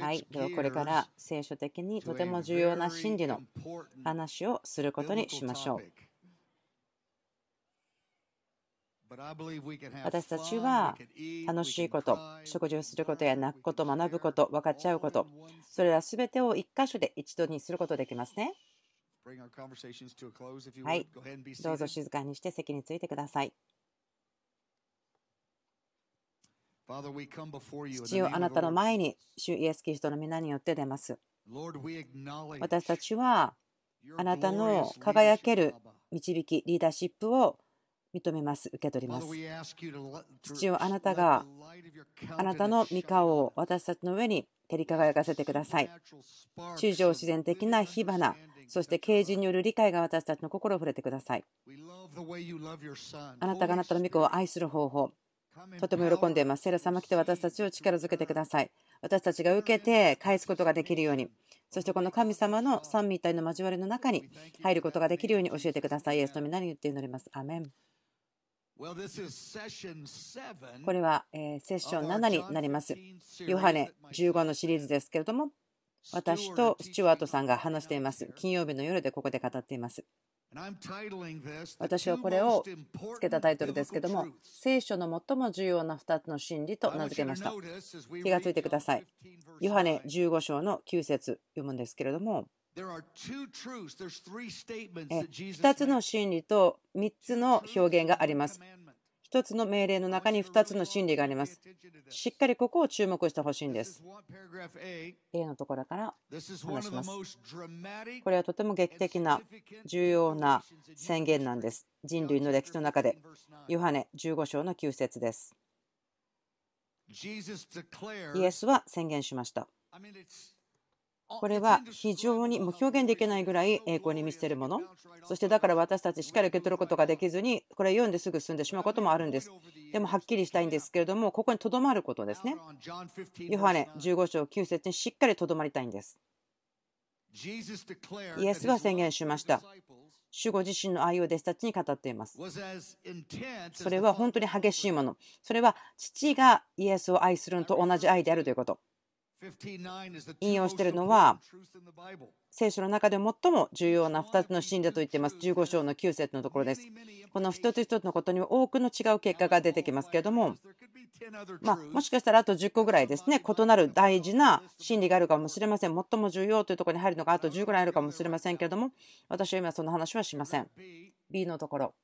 はい、ではこれから聖書的にとても重要な真理の話をすることにしましょう。私たちは楽しいこと、食事をすることや泣くこと、学ぶこと、分かっちゃうこと、それらすべてを1箇所で一度にすることできますね。はい、どうぞ静かにして席についてください。父をあなたの前に、主イエス・キリストの皆によって出ます。私たちは、あなたの輝ける導き、リーダーシップを認めます、受け取ります。父をあなたが、あなたの御顔を私たちの上に照り輝かせてください。中上自然的な火花、そして啓示による理解が私たちの心を触れてください。あなたがあなたの御子を愛する方法、とても喜んでいます。セラ様来て私たちを力づけてください。私たちが受けて返すことができるように。そしてこの神様の三位一体の交わりの中に入ることができるように教えてください。イエスの皆に言って祈ります。アメン。これは、えセッション7になります。ヨハネ15のシリーズですけれども、私とスチュワートさんが話しています。金曜日の夜でここで語っています。私はこれをつけたタイトルですけども、聖書の最も重要な2つの真理と名付けました。気がついてください。ヨハネ15章の9節読むんですけれども、2つの真理と3つの表現があります。1つの命令の中に2つの真理があります。しっかりここを注目してほしいんです。A のところから話します。これはとても劇的な重要な宣言なんです。人類の歴史の中で、ヨハネ15章の9節です。イエスは宣言しました。これは非常にもう表現できないぐらい栄光に見せているもの。そしてだから私たちしっかり受け取ることができずに、これ読んですぐ済んでしまうこともあるんです。でもはっきりしたいんですけれども、ここにとどまることですね。ヨハネ15章9節にしっかりとどまりたいんです。イエスは宣言しました。主護自身の愛を弟子たちに語っています。それは本当に激しいもの。それは父がイエスを愛するのと同じ愛であるということ。引用しているのは聖書の中で最も重要な2つのシーンだと言っています15章の9節のところですこの一つ一つのことには多くの違う結果が出てきますけれどもまもしかしたらあと10個ぐらいですね異なる大事な真理があるかもしれません最も重要というところに入るのがあと10ぐらいあるかもしれませんけれども私は今その話はしません B のところ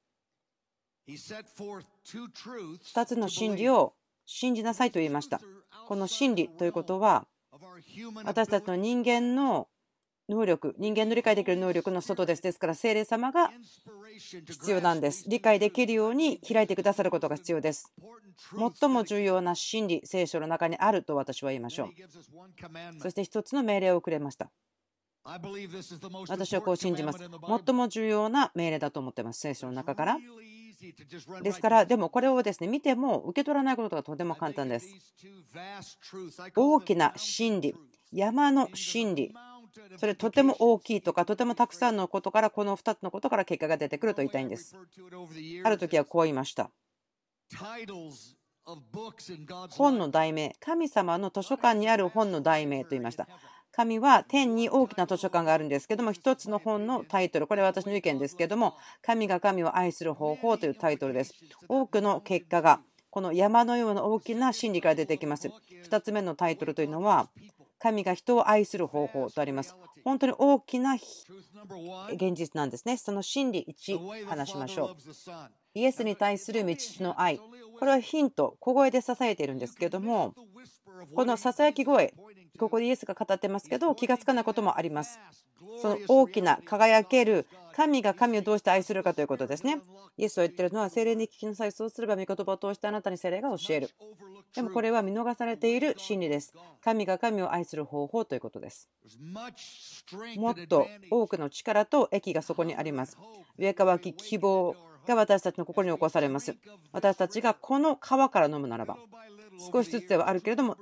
2つの真理を信じなさいと言いました。この真理ということは私たちの人間の能力人間の理解できる能力の外ですですから精霊様が必要なんです理解できるように開いてくださることが必要です最も重要な真理聖書の中にあると私は言いましょうそして一つの命令をくれました私はこう信じます最も重要な命令だと思ってます聖書の中からですから、でもこれをですね見ても受け取らないことがとても簡単です。大きな真理、山の真理、それとても大きいとか、とてもたくさんのことから、この2つのことから結果が出てくると言いたいんです。ある時はこう言いました。本の題名、神様の図書館にある本の題名と言いました。神は天に大きな図書館があるんですけども、一つの本のタイトル、これは私の意見ですけども、神が神を愛する方法というタイトルです。多くの結果がこの山のような大きな真理から出てきます。2つ目のタイトルというのは、神が人を愛する方法とあります。本当に大きな現実なんですね。その真理1、話しましょう。イエスに対する道の愛これはヒント小声で支えているんですけどもこのささやき声ここでイエスが語ってますけど気が付かないこともありますその大きな輝ける神が神をどうして愛するかということですねイエスを言ってるのは精霊に聞きなさいそうすれば御言葉を通してあなたに精霊が教えるでもこれは見逃されている真理です神が神を愛する方法ということですもっと多くの力と益がそこにあります上川き希望が私たちの心に起こされます。私たちがこの川から飲むならば、少しずつではあるけれども、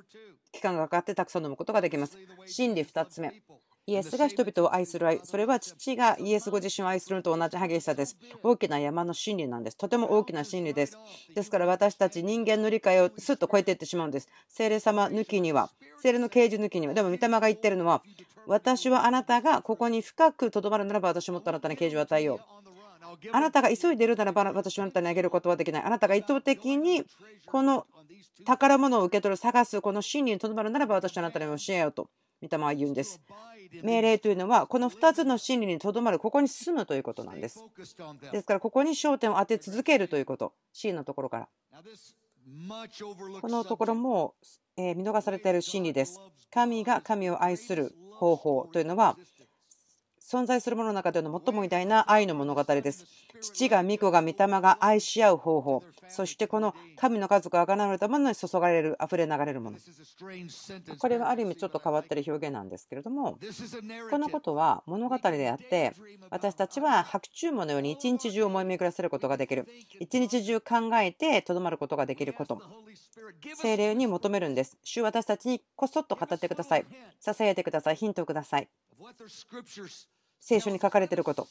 期間がかかってたくさん飲むことができます。真理2つ目。イエスが人々を愛する愛、それは父がイエスご自身を愛するのと同じ激しさです。大きな山の真理なんです。とても大きな真理です。ですから私たち人間の理解をすっと超えていってしまうんです。精霊様抜きには、精霊の啓示抜きには、でも御霊が言ってるのは、私はあなたがここに深くとどまるならば私もっとあなたに啓示を与えよう。あなたが急いでいるならば私はあなたにあげることはできない。あなたが意図的にこの宝物を受け取る、探す、この真理にとどまるならば私はあなたに教えようと、御霊は言うんです。命令というのは、この2つの真理にとどまる、ここに進むということなんです。ですから、ここに焦点を当て続けるということ、真のところから。このところも見逃されている真理です。神が神を愛する方法というのは、存在するものの中での最も偉大な愛の物語です。父が御子が御霊が愛し合う方法、そしてこの神の家族が現われたものに注がれる、溢れ流れるもの。これはある意味ちょっと変わってる表現なんですけれども、このことは物語であって、私たちは白昼夢のように一日中思い巡らせることができる、一日中考えてとどまることができること、精霊に求めるんです。主私たちにこそっと語ってください。支えてください。ヒントをください。聖書に書かれていること。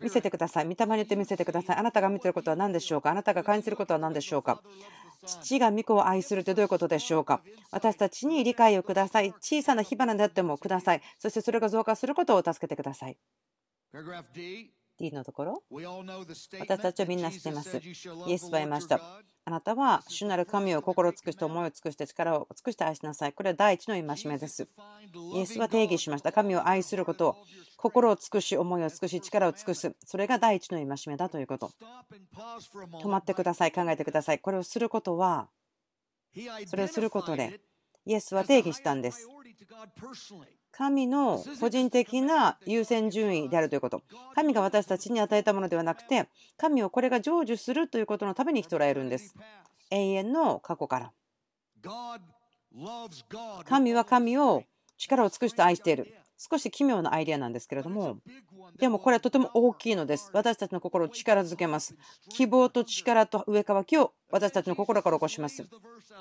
見せてください。見たによって見せてください。あなたが見てることは何でしょうかあなたが感じることは何でしょうか父が御子を愛するってどういうことでしょうか私たちに理解をください。小さな火花であってもください。そしてそれが増加することを助けてください。ィのところ私たちはみんな知っています。イエスは言いました。あなたは主なる神を心を尽くして思いを尽くして力を尽くして愛しなさい。これは第一の戒めです。イエスは定義しました。神を愛することを心を尽くし思いを尽くし力を尽くす。それが第一の戒めだということ。止まってください。考えてください。これをすることはそれをすることでイエスは定義したんです。神の個人的な優先順位であるということ。神が私たちに与えたものではなくて、神をこれが成就するということのために人らえるんです。永遠の過去から。神は神を力を尽くして愛している。少し奇妙なアイデアなんですけれども、でもこれはとても大きいのです。私たちの心を力づけます。希望と力と上かわきを私たちの心から起こします。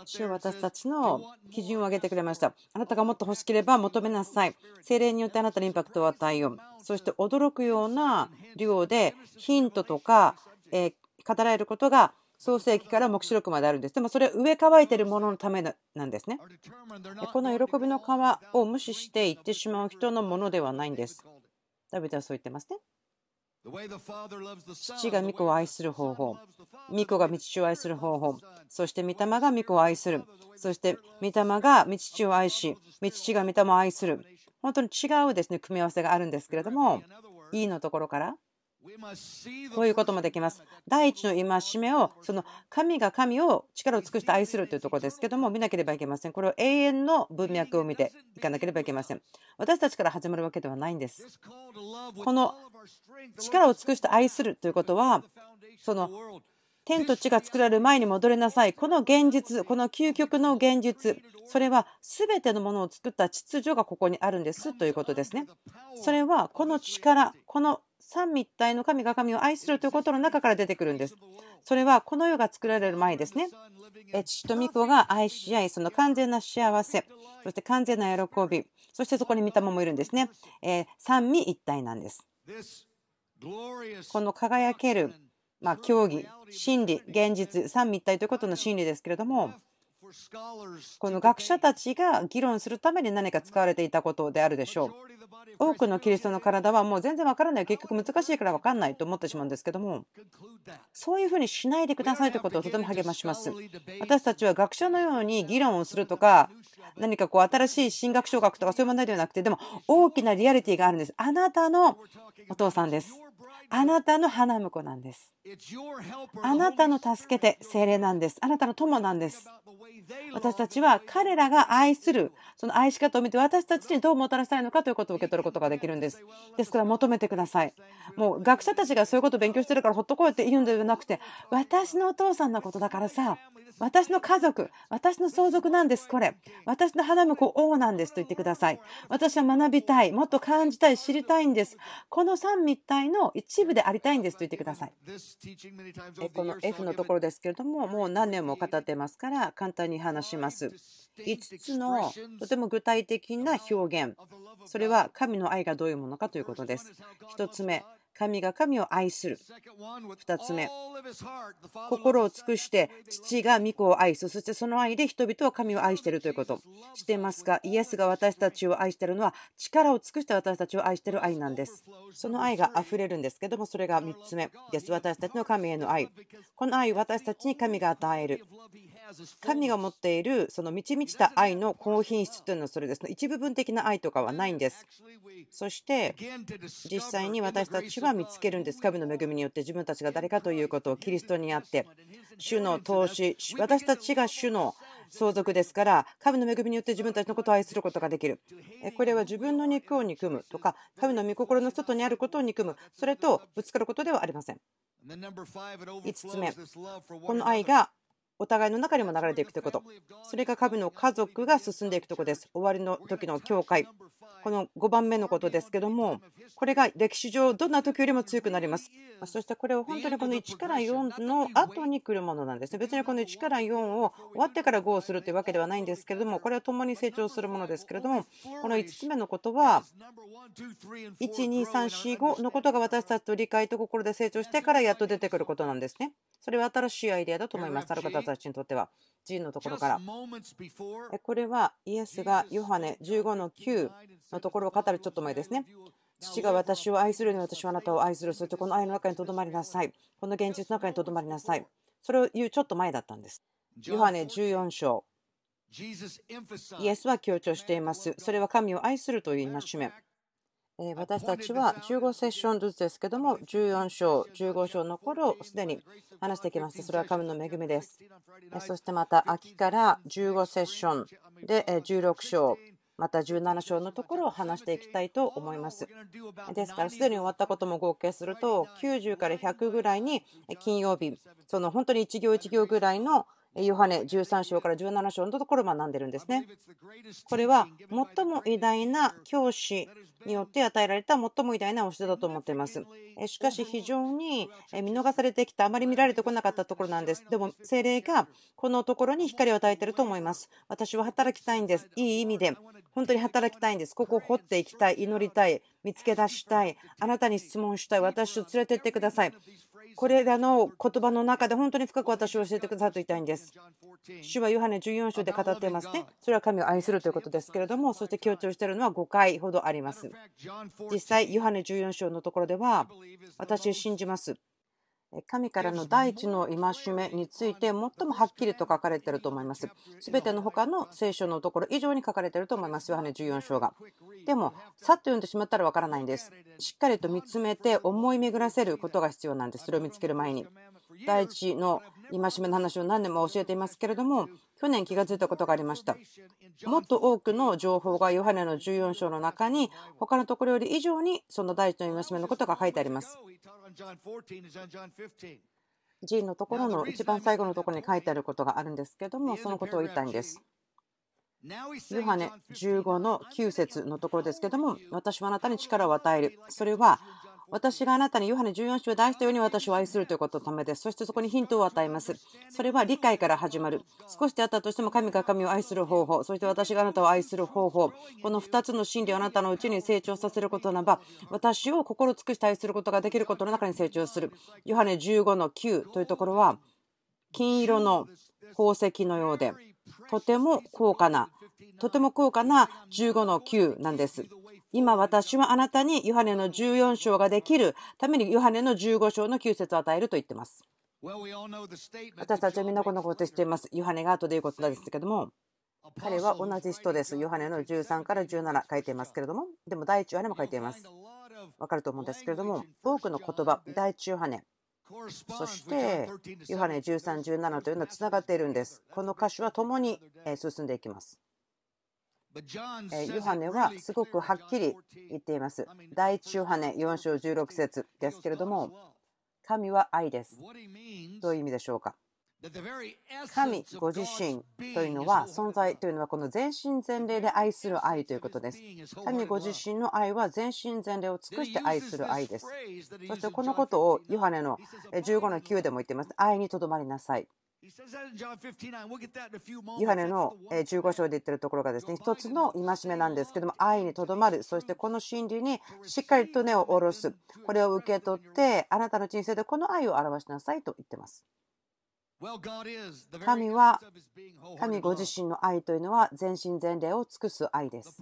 主は私たちの基準を上げてくれました。あなたがもっと欲しければ求めなさい。精霊によってあなたにインパクトを与えよう。そして驚くような量でヒントとか、え語られることが創世記から黙示録まであるんです。でもそれは植え替えているもののためなんですね。この喜びの皮を無視していってしまう人のものではないんです。ダビデはそう言ってますね。父が御子を愛する方法、御子が御父を愛する方法、そして御霊が御子を愛する、そして御霊が御父を愛し、御父が御霊を愛する。本当に違うですね組み合わせがあるんですけれども、E のところからこういうこともできます。第一の戒めを、その神が神を力を尽くして愛するというところですけども、見なければいけません。これを永遠の文脈を見ていかなければいけません。私たちから始まるわけではないんです。この力を尽くして愛するということは、その天と地が作られる前に戻りなさい。この現実、この究極の現実、それは全てのものを作った秩序がここにあるんですということですね。それはこの力、この三密体の神が神を愛するということの中から出てくるんです。それはこの世が作られる前ですね。父と御子が愛し合い、その完全な幸せ、そして完全な喜び、そしてそこに御霊もいるんですね。えー、三味一体なんです。この輝ける、まあ、教義、真理、現実、三位一体ということの真理ですけれども、この学者たちが議論するために何か使われていたことであるでしょう。多くのキリストの体はもう全然分からない結局難しいから分かんないと思ってしまうんですけどもそういうふうにしないでくださいということをとても励まします私たちは学者のように議論をするとか何かこう新しい進学小学とかそういう問題ではなくてでも大きなリアリティがあるんですあなたのお父さんですあなたの花婿なんです。あなたの助けて精霊なんです。あなたの友なんです。私たちは彼らが愛する、その愛し方を見て私たちにどうもたらしたいのかということを受け取ることができるんです。ですから求めてください。もう学者たちがそういうことを勉強してるからほっとこうって言うんではなくて、私のお父さんのことだからさ、私の家族、私の相続なんです、これ。私の花婿、王なんですと言ってください。私は学びたい、もっと感じたい、知りたいんです。この三密体の一部でありたいんですと言ってください。この F のところですけれども、もう何年も語ってますから、簡単に話します。5つのとても具体的な表現。それは神の愛がどういうものかということです。1つ目、神が神を愛する。2つ目、心を尽くして父が御子を愛す、そしてその愛で人々は神を愛しているということ。してますか、イエスが私たちを愛しているのは力を尽くして私たちを愛している愛なんです。その愛が溢れるんですけども、それが3つ目です。私たちの神への愛。この愛を私たちに神が与える。神が持っているその満ち満ちた愛の高品質というのはそれですね一部分的な愛とかはないんですそして実際に私たちは見つけるんです神の恵みによって自分たちが誰かということをキリストにあって主の投資私たちが主の相続ですから神の恵みによって自分たちのことを愛することができるこれは自分の肉を憎むとか神の御心の外にあることを憎むそれとぶつかることではありません5つ目この愛がお互いの中にも流れていくということ。それが神の家族が進んでいくところです。終わりの時の教会。この5番目のことですけども、これが歴史上どんな時よりも強くなります。そしてこれは本当にこの1から4の後に来るものなんですね。別にこの1から4を終わってから5をするというわけではないんですけれども、これは共に成長するものですけれども、この5つ目のことは、12345のことが私たちと理解と心で成長してからやっと出てくることなんですね。それは新しいアイデアだと思います。ある方たちにとっては。ンのところからこれはイエスがヨハネ15の9のところを語るちょっと前ですね父が私を愛するように私はあなたを愛するそしてこの愛の中にとどまりなさいこの現実の中にとどまりなさいそれを言うちょっと前だったんですヨハネ14章イエスは強調していますそれは神を愛するという戒め私たちは15セッションずつですけども14章15章の頃すでに話してきましたそれは神の恵みですそしてまた秋から15セッションで16章また17章のところを話していきたいと思いますですからすでに終わったことも合計すると90から100ぐらいに金曜日その本当に1行1行ぐらいのヨハネ13章から17章のところを学んでるんですね。これは最も偉大な教師によって与えられた最も偉大な教えだと思っています。しかし非常に見逃されてきたあまり見られてこなかったところなんです。でも精霊がこのところに光を与えていると思います。私は働きたいんです。いい意味で本当に働きたいんです。ここを掘っていきたい、祈りたい、見つけ出したい、あなたに質問したい、私を連れてってください。これらの言葉の中で本当に深く私を教えてくださっていたいんです。主はヨハネ14章で語っていますね。それは神を愛するということですけれども、そして強調しているのは5回ほどあります。実際、ヨハネ14章のところでは、私信じます。神からの第一の戒めについて最もはっきりと書かれていると思います。すべての他の聖書のところ以上に書かれていると思います。ヨハネ14章が。でも、さっと読んでしまったらわからないんです。しっかりと見つめて思い巡らせることが必要なんです。それを見つける前に。第一の戒めの話を何年も教えていますけれども去年気が付いたことがありましたもっと多くの情報がヨハネの14章の中に他のところより以上にその第一の戒めのことが書いてあります寺院のところの一番最後のところに書いてあることがあるんですけどもそのことを言いたいんですヨハネ15の9節のところですけども私はあなたに力を与えるそれは私があなたにヨハネ14章を出したように私を愛するということのためです。そしてそこにヒントを与えます。それは理解から始まる。少しであったとしても神が神を愛する方法、そして私があなたを愛する方法、この2つの真理をあなたのうちに成長させることならば、私を心尽くして愛することができることの中に成長する。ヨハネ15の9というところは、金色の宝石のようで、とても高価なとても高価な15の9なんです。今私はあなたにヨハネの14章ができるためにヨハネの15章の9節を与えると言っています。私たちはみんなこのことっています。ヨハネがということなんですけども、彼は同じ人です。ヨハネの13から17書いていますけれども、でも第1ヨハネも書いています。わかると思うんですけれども、多くの言葉、第1ヨハネ、そしてヨハネ13、17というのはつながっているんです。この歌詞は共に進んでいきます。ヨハネはすごくはっきり言っています。第1ヨハネ4章16節ですけれども、神は愛です。どういう意味でしょうか神ご自身というのは存在というのはこの全身全霊で愛する愛ということです。神ご自身の愛は全身全霊を尽くして愛する愛です。そしてこのことをヨハネの15の9でも言っています。愛にとどまりなさい。ヨハネの15章で言ってるところがですね、一つの戒めなんですけども、愛にとどまる、そしてこの真理にしっかりと根を下ろす、これを受け取って、あなたの人生でこの愛を表しなさいと言ってます。神は、神ご自身の愛というのは全身全霊を尽くす愛です。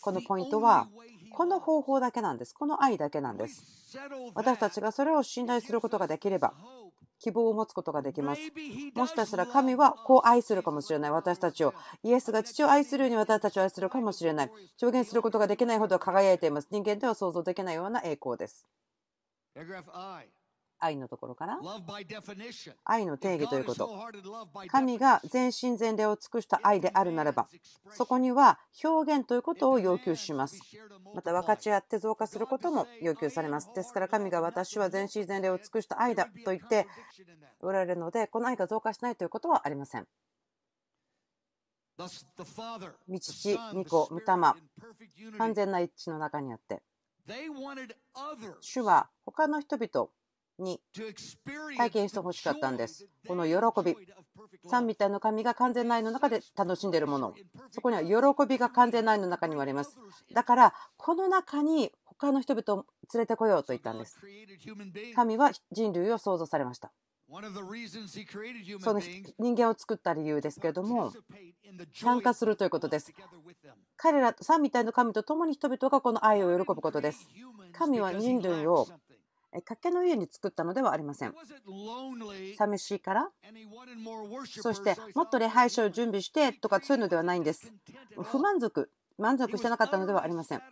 このポイントは、この方法だけなんです。この愛だけなんです。私たちがそれを信頼することができれば、希望を持つことができます。もしかしたら神はこう愛するかもしれない私たちを。イエスが父を愛するように私たちを愛するかもしれない。証言することができないほど輝いています。人間では想像できないような栄光です。愛のところから愛の定義ということ。神が全身全霊を尽くした愛であるならば、そこには表現ということを要求します。また分かち合って増加することも要求されます。ですから神が私は全身全霊を尽くした愛だと言っておられるので、この愛が増加しないということはありません。道父、御子、御霊、完全な一致の中にあって、主は他の人々に体験してほしかったんです。この喜び。三みたいの神が完全な愛の中で楽しんでいるもの。そこには喜びが完全な愛の中にもあります。だから、この中に他の人々を連れてこようと言ったんです。神は人類を創造されました。その人間を作った理由ですけれども参加するということです彼ら三みたいの神と共に人々がこの愛を喜ぶことです神は人類をかけの家に作ったのではありません。寂しいから、そしてもっと礼拝者を準備してとかそういうのではないんです。不満足満足してなかったのではありません。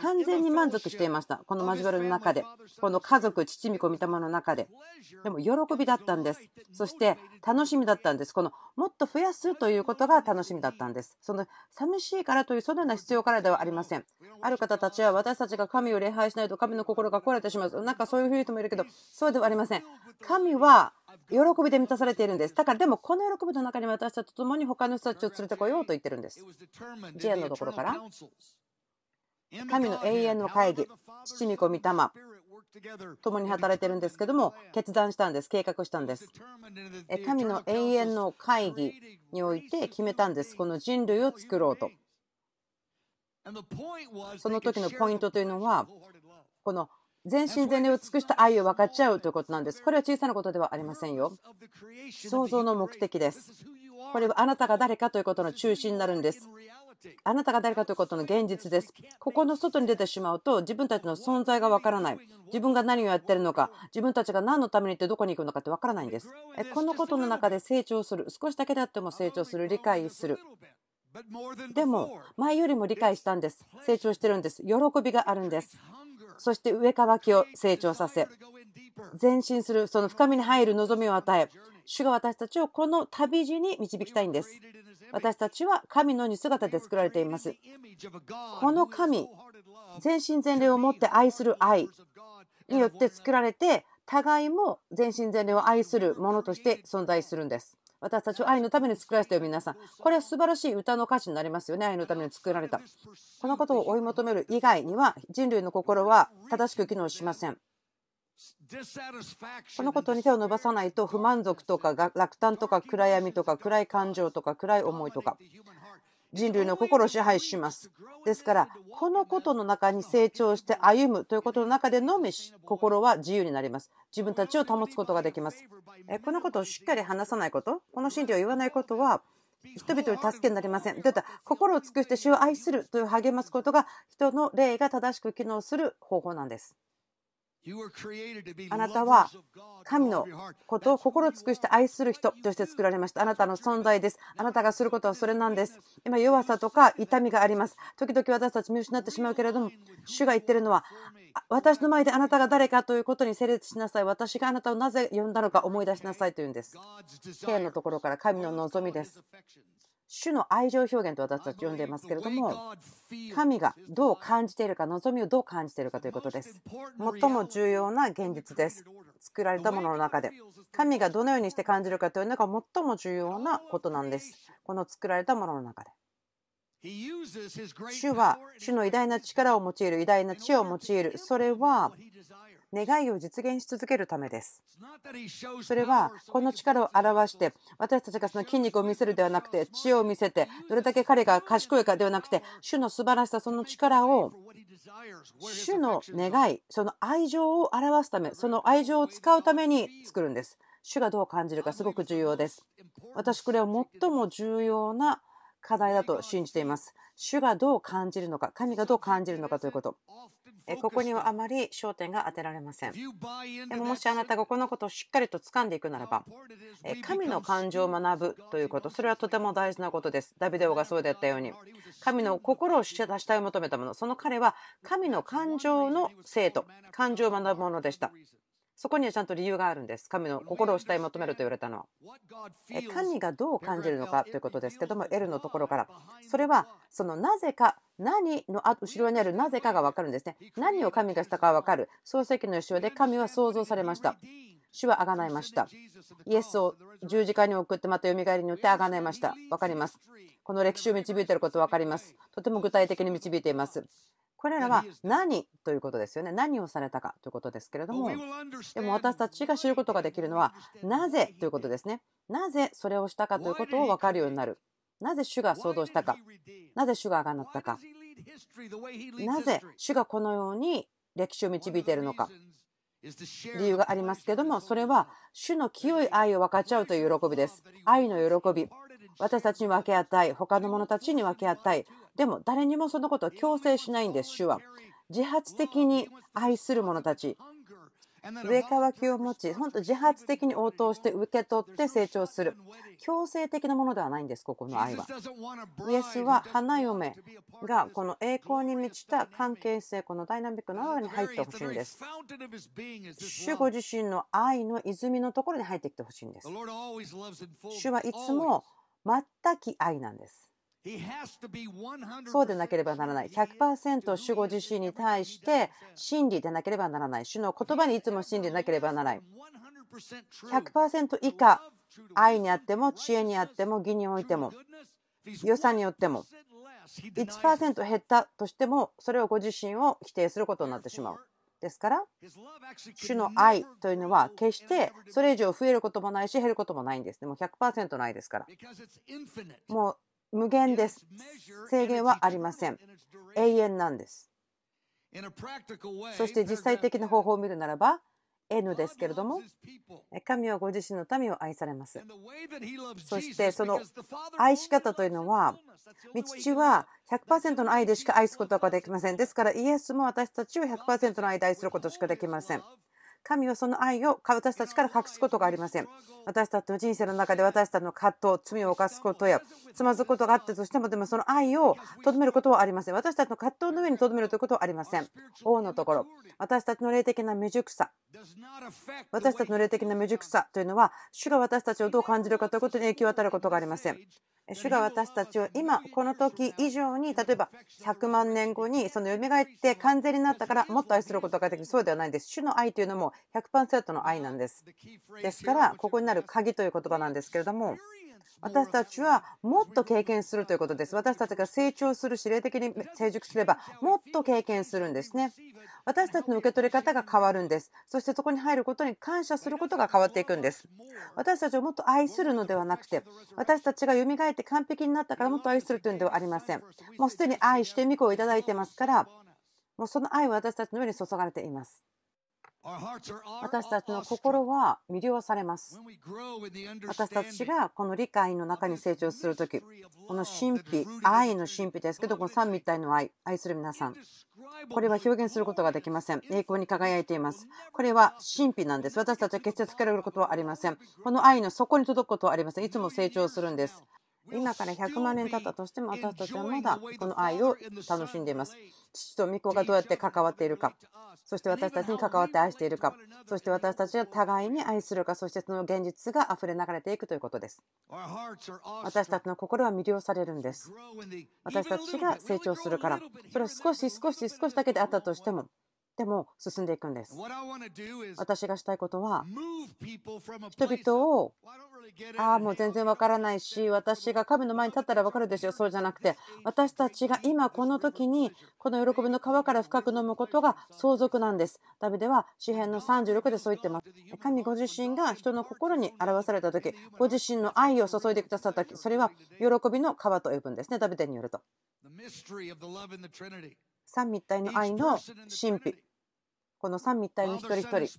完全に満足していました。この交わりの中で、この家族、父、御子、御霊の中で。でも、喜びだったんです。そして、楽しみだったんです。この、もっと増やすということが楽しみだったんです。その、寂しいからという、そのような必要からではありません。ある方たちは、私たちが神を礼拝しないと神の心が壊れてしまう。なんかそういう人もいるけど、そうではありません。神は、喜びで満たされているんです。だからでもこの喜びの中に私たちと共に他の人たちを連れてこようと言ってるんです。ジェのところから。神の永遠の会議、父御子御霊、共に働いてるんですけども、決断したんです、計画したんです。神の永遠の会議において決めたんです、この人類を作ろうと。その時のポイントというのは、この全身全霊を尽くした愛を分かち合うということなんです。これは小さなことではありませんよ。創造の目的です。これはあなたが誰かということの中心になるんです。あなたが誰かということの現実です。ここの外に出てしまうと自分たちの存在がわからない。自分が何をやっているのか、自分たちが何のために行ってどこに行くのかってわからないんです。このことの中で成長する。少しだけであっても成長する。理解する。でも前よりも理解したんです。成長してるんです。喜びがあるんです。そして上かばきを成長させ、前進する、その深みに入る望みを与え、主が私たちをこの旅路に導きたいんです。私たちは神の似姿で作られています。この神、全身全霊をもって愛する愛によって作られて、互いも全身全霊を愛するものとして存在するんです。私たちを愛のために作られたよ皆さんこれは素晴らしい歌の歌詞になりますよね愛のために作られたこのことを追い求める以外には人類の心は正しく機能しませんこのことに手を伸ばさないと不満足とか落胆とか暗闇とか暗い感情とか暗い思いとか人類の心を支配します。ですから、このことの中に成長して歩むということの中でのみ心は自由になります。自分たちを保つことができます。このことをしっかり話さないこと、この真理を言わないことは、人々に助けになりません。だった心を尽くして主を愛するという励ますことが人の霊が正しく機能する方法なんです。あなたは神のことを心尽くして愛する人として作られました。あなたの存在です。あなたがすることはそれなんです。今、弱さとか痛みがあります。時々私たち見失ってしまうけれども、主が言っているのは、私の前であなたが誰かということに成立しなさい。私があなたをなぜ呼んだのか思い出しなさいというんです。天のところから神の望みです。主の愛情表現と私たち呼んでいますけれども神がどう感じているか望みをどう感じているかということです最も重要な現実です作られたものの中で神がどのようにして感じるかというのが最も重要なことなんですこの作られたものの中で主は主の偉大な力を用いる偉大な知を用いるそれは願いを実現し続けるためです。それはこの力を表して私たちがその筋肉を見せるではなくて知恵を見せてどれだけ彼が賢いかではなくて主の素晴らしさその力を主の願いその愛情を表すためその愛情を使うために作るんです。主がどう感じるかすごく重要です。私これは最も重要な課題だと信じています。主がどう感じるのか、神がどう感じるのかということ。ここにはあまり焦点が当てられません。でももしあなたがこのことをしっかりと掴んでいくならば、神の感情を学ぶということ、それはとても大事なことです。ダビデオがそうであったように、神の心を主たを求めたもの、その彼は神の感情の生徒、感情を学ぶものでした。そこにはちゃんと理由があるんです。神の心を主体求めると言われたのは。神がどう感じるのかということですけども、L のところから。それは、そのなぜか、何の後ろにあるなぜかが分かるんですね。何を神がしたか分かる。創世記の後ろで神は創造されました。主はあがないました。イエスを十字架に送ってまた蘇りによってあがないました。分かります。この歴史を導いていること分かります。とても具体的に導いています。これらは何ということですよね。何をされたかということですけれども、でも私たちが知ることができるのは、なぜということですね。なぜそれをしたかということを分かるようになる。なぜ主が想像したか。なぜ主が上がったか。なぜ主がこのように歴史を導いているのか。理由がありますけども、それは主の清い愛を分かち合うという喜びです。愛の喜び。私たちに分け与え、他の者たちに分け与え、でも誰にもそのことを強制しないんです、主は。自発的に愛する者たち、上乾きを持ち、本当自発的に応答して受け取って成長する。強制的なものではないんです、ここの愛は。イエスは花嫁がこの栄光に満ちた関係性、このダイナミックの中に入ってほしいんです。主ご自身の愛の泉のところに入ってきてほしいんです。主はいつも全き愛なんです。そうでなければならない。100%主語自身に対して真理でなければならない。主の言葉にいつも真理でなければならない。100%以下、愛にあっても、知恵にあっても、義においても、良さによっても、1%減ったとしても、それをご自身を否定することになってしまう。ですから、主の愛というのは決してそれ以上増えることもないし減ることもないんですね。もう100%ないですから。もう無限です。制限はありません。永遠なんです。そして実際的な方法を見るならば N ですけれども神はご自身の民を愛されますそしてその愛し方というのは道父は100%の愛でしか愛すことができませんですからイエスも私たちを100%の愛で愛することしかできません神はその愛を私たちから隠すことがありません。私たちの人生の中で私たちの葛藤、罪を犯すことやつまずくことがあったとしても、でもその愛をとどめることはありません。私たちの葛藤の上にとどめるということはありません。王のところ、私たちの霊的な未熟さ、私たちの霊的な未熟さというのは、主が私たちをどう感じるかということに影響を与えることがありません。主が私たちを今この時以上に例えば100万年後にその蘇って完全になったからもっと愛することができるそうではないんです主の愛というのも100%の愛なんですですからここになる鍵という言葉なんですけれども私たちはもっと経験するということです。私たちが成長する指令的に成熟すれば、もっと経験するんですね。私たちの受け取り方が変わるんです。そしてそこに入ることに感謝することが変わっていくんです。私たちをもっと愛するのではなくて、私たちが蘇って完璧になったからもっと愛するというのではありません。もうすでに愛して御子をいただいてますから、もうその愛は私たちの上に注がれています。私たちの心は魅了されます。私たちがこの理解の中に成長するとき、この神秘、愛の神秘ですけど、この三密体の愛、愛する皆さん、これは表現することができません。栄光に輝いています。これは神秘なんです。私たちは決してられることはありません。この愛の底に届くことはありません。いつも成長するんです。今から100万年経ったとしても私たちはまだこの愛を楽しんでいます。父と御子がどうやって関わっているかそして私たちに関わって愛しているか、そして私たちは互いに愛するか、そしてその現実が溢れ流れていくということです。私たちの心は魅了されるんです。私たちが成長するから、それは少し少し少しだけであったとしても、でも進んでいくんです。私がしたいことは人々をああもう全然わからないし私が神の前に立ったらわかるですよそうじゃなくて私たちが今この時にこの喜びの川から深く飲むことが相続なんです。ダビデは詩篇の36でそう言ってます。神ご自身が人の心に表された時ご自身の愛を注いでくださった時それは喜びの川と呼ぶんですねダビデによると。三密体の愛の神秘この三密体の一人一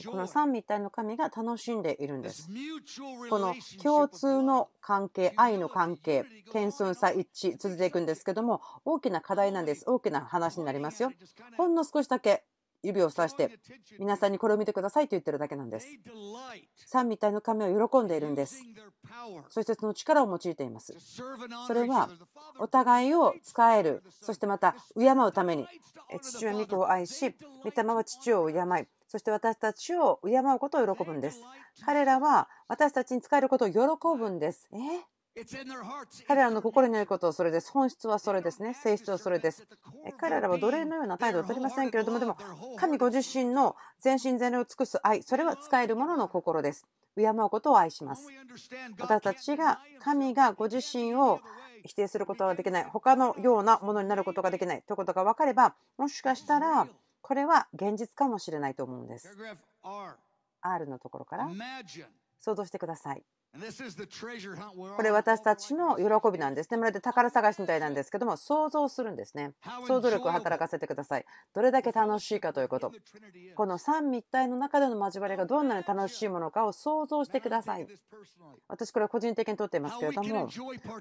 人、この三密体の神が楽しんでいるんです。この共通の関係、愛の関係、謙遜さ一致、続いていくんですけども、大きな課題なんです。大きな話になりますよ。ほんの少しだけ指をさして皆さんにこれを見てくださいと言ってるだけなんです三位体の神を喜んでいるんですそしてその力を用いていますそれはお互いを使えるそしてまた敬うために父は御子を愛し御霊は父を敬いそして私たちを敬うことを喜ぶんです彼らは私たちに使えることを喜ぶんですえ彼らの心にあることはそれです。本質はそれですね。性質はそれです。彼らは奴隷のような態度をとりませんけれども、でも、神ご自身の全身全霊を尽くす愛、それは使えるものの心です。敬うことを愛します。私たちが神がご自身を否定することはできない、他のようなものになることができないということが分かれば、もしかしたらこれは現実かもしれないと思うんです。R のところから想像してください。これ私たちの喜びなんですね。まるで宝探しみたいなんですけども、想像するんですね。想像力を働かせてください。どれだけ楽しいかということ。この三密体の中での交わりがどんなに楽しいものかを想像してください。私、これは個人的にとっていますけれども、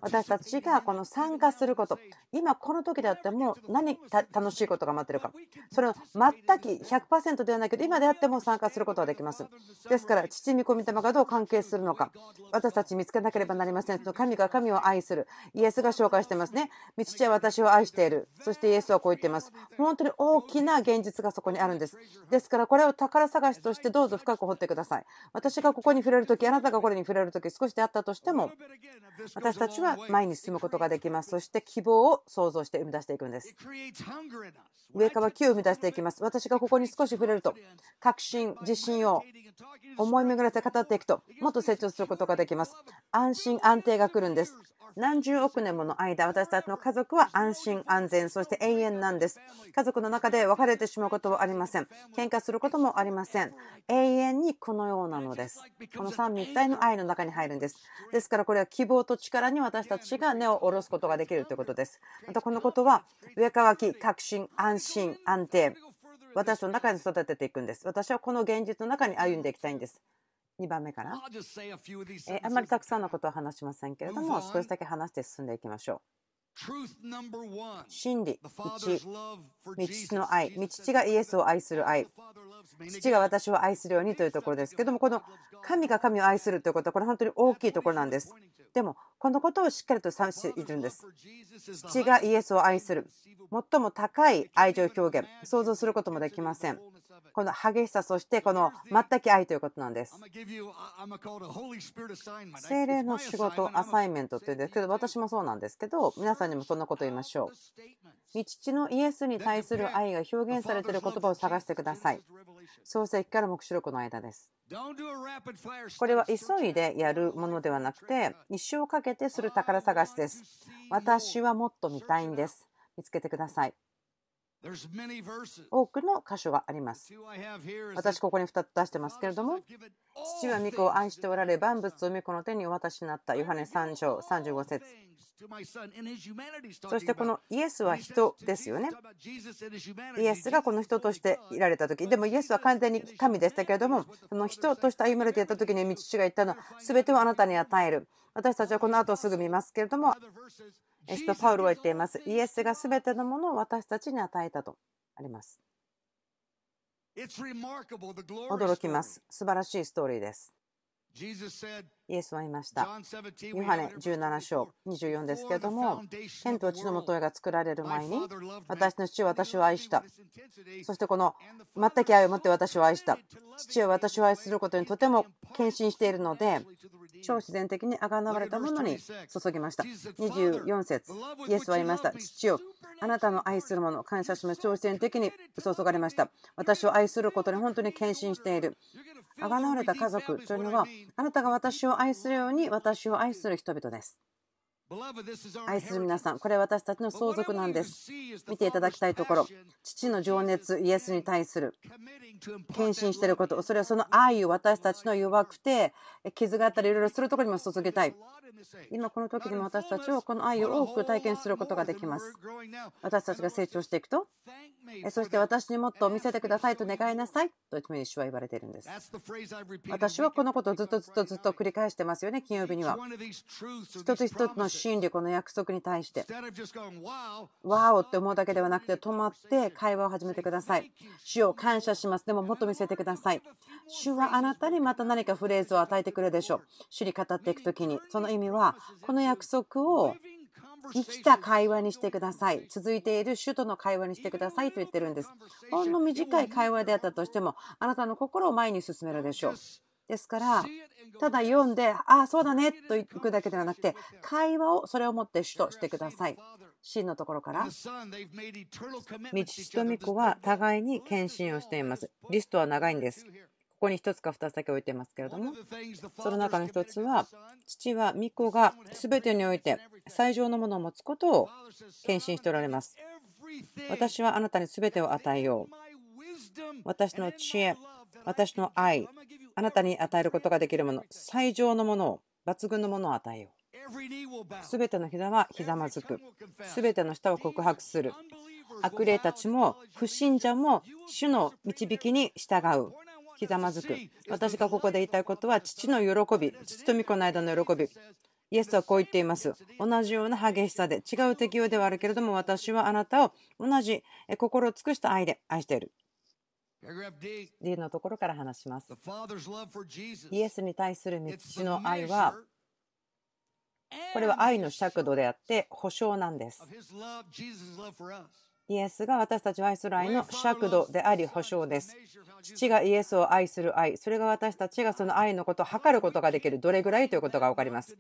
私たちがこの参加すること、今この時であっても何楽しいことが待ってるか、それを全く100%ではないけど、今であっても参加することはできます。ですから、父、見込み玉がどう関係するのか。私たち見つけなければなりません。その神が神を愛する。イエスが紹介してますね。道父は私を愛している。そしてイエスはこう言っています。本当に大きな現実がそこにあるんです。ですからこれを宝探しとしてどうぞ深く掘ってください。私がここに触れるとき、あなたがこれに触れるとき、少しであったとしても、私たちは前に進むことができます。そして希望を想像して生み出していくんです。上から9を生み出していきます。私がここに少し触れると、確信、自信を思い巡らせ語っていくと、もっと成長することができます。安心、安定が来るんです。何十億年もの間、私たちの家族は安心、安全、そして永遠なんです。家族の中で別れてしまうことはありません。喧嘩することもありません。永遠にこのようなのです。この三密体の愛の中に入るんです。ですからこれは希望と力に私たちが根を下ろすことができるということです。またこのことは、上乾き、確信、安安心、安定、私の中に育てていくんです。私はこの現実の中に歩んでいきたいんです。2番目かな、えあまりたくさんのことは話しませんけれども少しだけ話して進んでいきましょう。真理、1、道父の愛、道父がイエスを愛する愛、父が私を愛するようにというところですけども、この神が神を愛するということは、これ本当に大きいところなんです。でも、このことをしっかりと指しているんです。父がイエスを愛する、最も高い愛情表現、想像することもできません。この激しさ、そしてこの全く愛ということなんです。精霊の仕事、アサイメントというんですけど、私もそうなんですけど、皆さんにもそんなこと言いましょう。父のイエスに対する愛が表現されている言葉を探してください。創世記から黙示録の間です。これは急いでやるものではなくて、一生かけてする宝探しです。私はもっと見たいんです。見つけてください。多くの箇所があります。私ここに2つ出してますけれども、父は御子を愛しておられ、万物を御子の手にお渡しになった、ヨハネ3章35節そしてこのイエスは人ですよね。イエスがこの人としていられた時でもイエスは完全に神でしたけれどもその人として歩まれていた時に父が言ったのは全てをあなたに与える私たちはこの後すぐ見ますけれどもエスト・パウロは言っています。イエスが全てのものを私たちに与えたとあります。驚きます。素晴らしいストーリーです。イエスは言いました。ヨハネ17章24ですけれども、天と地のもとへが作られる前に、私の父は私を愛した。そしてこの全く愛を持って私を愛した。父は私を愛することにとても献身しているので、超自然的に贖われたものに注ぎました。24節イエスは言いました。父よ、あなたの愛するもの、感謝します。超自然的に注がれました。私を愛することに本当に献身している。あがなわれた家族というのは、あなたが私を愛するように私を愛する人々です。愛する皆さん、これは私たちの相続なんです。見ていただきたいところ、父の情熱、イエスに対する献身していること、それはその愛を私たちの弱くて、傷があったりいろいろするところにも注げたい。今この時にも私たちをこの愛を多く体験することができます。私たちが成長していくと、そして私にもっと見せてくださいと願いなさいと一面に主は言われているんです。私はこのことをずっとずっとずっと繰り返してますよね、金曜日には。一つ一つの真理この約束に対してわおって思うだけではなくて止まって会話を始めてください主を感謝しますでももっと見せてください主はあなたにまた何かフレーズを与えてくれるでしょう主に語っていく時にその意味はこの約束を生きた会話にしてください続いている主との会話にしてくださいと言ってるんですほんの短い会話であったとしてもあなたの心を前に進めるでしょうですから、ただ読んで、ああ、そうだねと行くだけではなくて、会話をそれをもって主としてください。真のところから。父と御子は互いに献身をしています。リストは長いんです。ここに1つか2つだけ置いてますけれども、その中の1つは、父は御子が全てにおいて最上のものを持つことを献身しておられます。私はあなたに全てを与えよう。私の知恵、私の愛、あなたに与えることができるもの、最上のものを、抜群のものを与えよう。すべての膝はひざまずく。すべての舌を告白する。悪霊たちも不信者も主の導きに従う。ひざまずく。私がここで言いたいことは、父の喜び、父と御子の間の喜び。イエスはこう言っています。同じような激しさで、違う適用ではあるけれども、私はあなたを同じ心を尽くした愛で愛している。D のところから話します。イエスに対する道の愛は、これは愛の尺度であって、保証なんです。イエスが私たちを愛する愛の尺度であり保証です。父がイエスを愛する愛、それが私たちがその愛のことを測ることができる、どれぐらいということが分かります。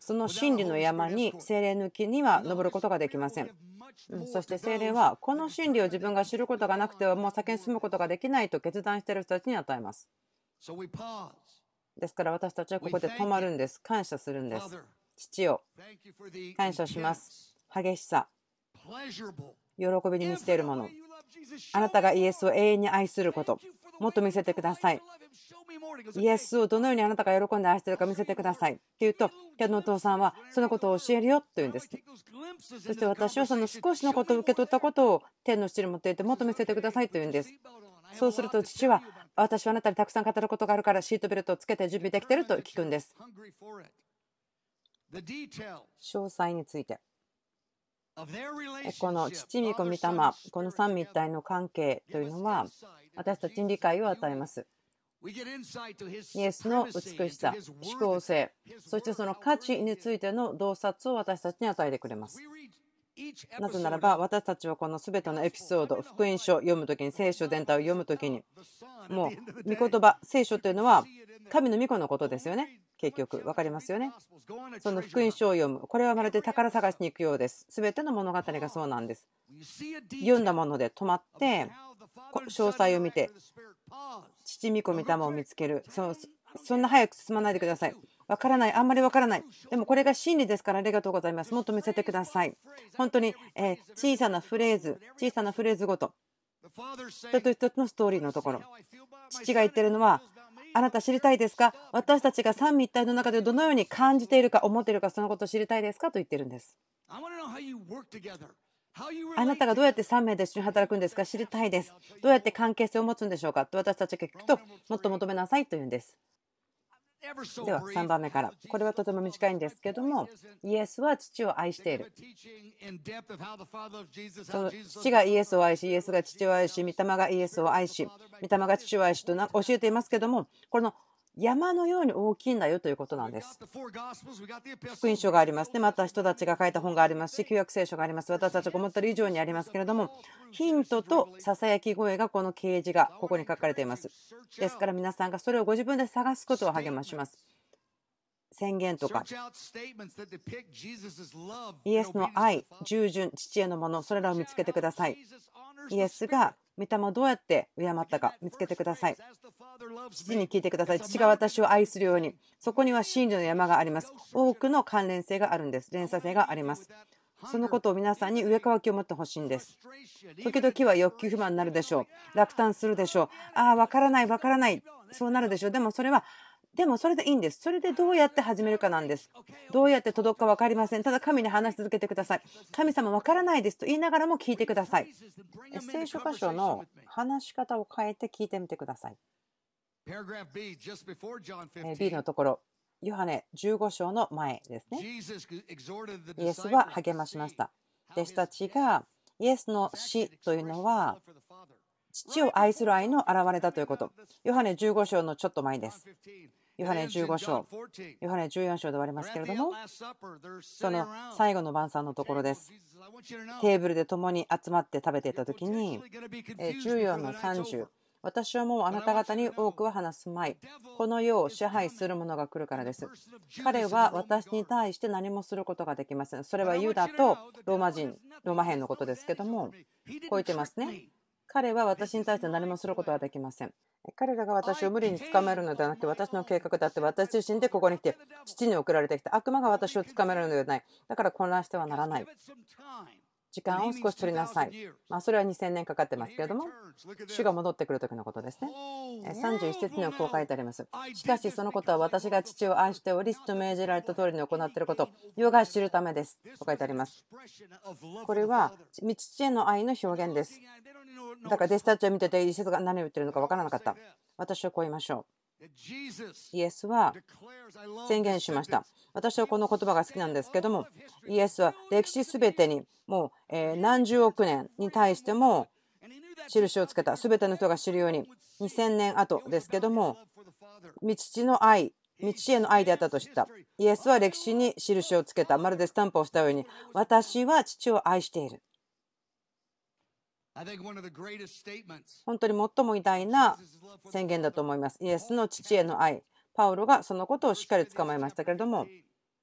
その真理の山に精霊抜きには登ることができません。そして精霊は、この真理を自分が知ることがなくてはもう先に進むことができないと決断している人たちに与えます。ですから私たちはここで止まるんです。感謝するんです。父よ、感謝します。激しさ。喜びに満ちているものあなたがイエスを永遠に愛することもっと見せてくださいイエスをどのようにあなたが喜んで愛しているか見せてくださいって言うとドのお父さんはそのことを教えるよと言うんですそして私はその少しのことを受け取ったことを天の父に持っていてもっと見せてくださいと言うんですそうすると父は私はあなたにたくさん語ることがあるからシートベルトをつけて準備できてると聞くんです詳細についてこの父御子御霊この三位一体の関係というのは私たちに理解を与えますイエスの美しさ思考性そしてその価値についての洞察を私たちに与えてくれますなぜならば私たちはこの全てのエピソード福音書を読む時に聖書全体を読む時にもう御言葉聖書というのは神の御子のことですよね結局分かりますよねその福音書を読むこれはまるで宝探しに行くようです全ての物語がそうなんです読んだもので止まって詳細を見て父御子御霊を見つけるそのそんな早く進まないでください。わからない、あんまりわからない。でもこれが真理ですからありがとうございます。もっと見せてください。本当に、え小さなフレーズ、小さなフレーズごと、一つ一つのストーリーのところ、父が言ってるのは、あなた知りたいですか私たちが三位一体の中でどのように感じているか、思っているか、そのことを知りたいですかと言ってるんです。あなたがどうやって3名で一緒に働くんですか知りたいです。どうやって関係性を持つんでしょうかと私たちが聞くと、もっと求めなさいと言うんです。では3番目から。これはとても短いんですけども、イエスは父を愛している。その父がイエスを愛し、イエスが父を愛し、御霊がイエスを愛し、御霊が父を愛しと教えていますけども、この山のように大きいんだよということなんです。福音書がありますね。また人たちが書いた本がありますし、旧約聖書があります。私たちが思ってる以上にありますけれども、ヒントとささやき声がこの掲示がここに書かれています。ですから皆さんがそれをご自分で探すことを励まします。宣言とかイエスの愛、従順、父へのもの、それらを見つけてください。イエスが御霊をどうやって敬ったか見つけてください。父に聞いてください。父が私を愛するように、そこには真理の山があります。多くの関連性があるんです。連鎖性があります。そのことを皆さんに上かわきを持ってほしいんです。時々は欲求不満になるでしょう。落胆するでしょう。ああ、わからない、わからない。そうなるでしょう。でもそれはでもそれでいいんです。それでどうやって始めるかなんです。どうやって届くか分かりません。ただ神に話し続けてください。神様分からないですと言いながらも聞いてください。聖書箇所の話し方を変えて聞いてみてください。B のところ、ヨハネ15章の前ですね。イエスは励ましました。弟子たちがイエスの死というのは父を愛する愛の表れだということ。ヨハネ15章のちょっと前です。ヨハネ15章、ヨハネ14章で終わりますけれども、その最後の晩餐のところです。テーブルで共に集まって食べていた時に、14の30、私はもうあなた方に多くは話すまい。この世を支配する者が来るからです。彼は私に対して何もすることができません。それはユダとローマ人、ローマ兵のことですけども、こう言ってますね。彼は私に対して何もすることはできません。彼らが私を無理に捕まえるのではなくて、私の計画だって私自身でここに来て、父に送られてきた悪魔が私を捕まえるのではない。だから混乱してはならない。時間を少し取りなさい。まあ、それは2000年かかってますけれども、主が戻ってくる時のことですね。31節にはこう書いてあります。しかしそのことは私が父を愛しており、と命じられた通りに行っていること、世が知るためです。と書いてあります。これは父への愛の表現です。だから弟子たちを見てて、一スが何を言ってるのか分からなかった。私はこう言いましょう。イエスは宣言しました。私はこの言葉が好きなんですけども、イエスは歴史すべてに、もう何十億年に対しても印をつけた、すべての人が知るように、2000年後ですけども、父の愛、道への愛であったと知った。イエスは歴史に印をつけた、まるでスタンプをしたように、私は父を愛している。本当に最も偉大な宣言だと思います。イエスの父への愛。パウロがそのことをしっかり捕まえましたけれども、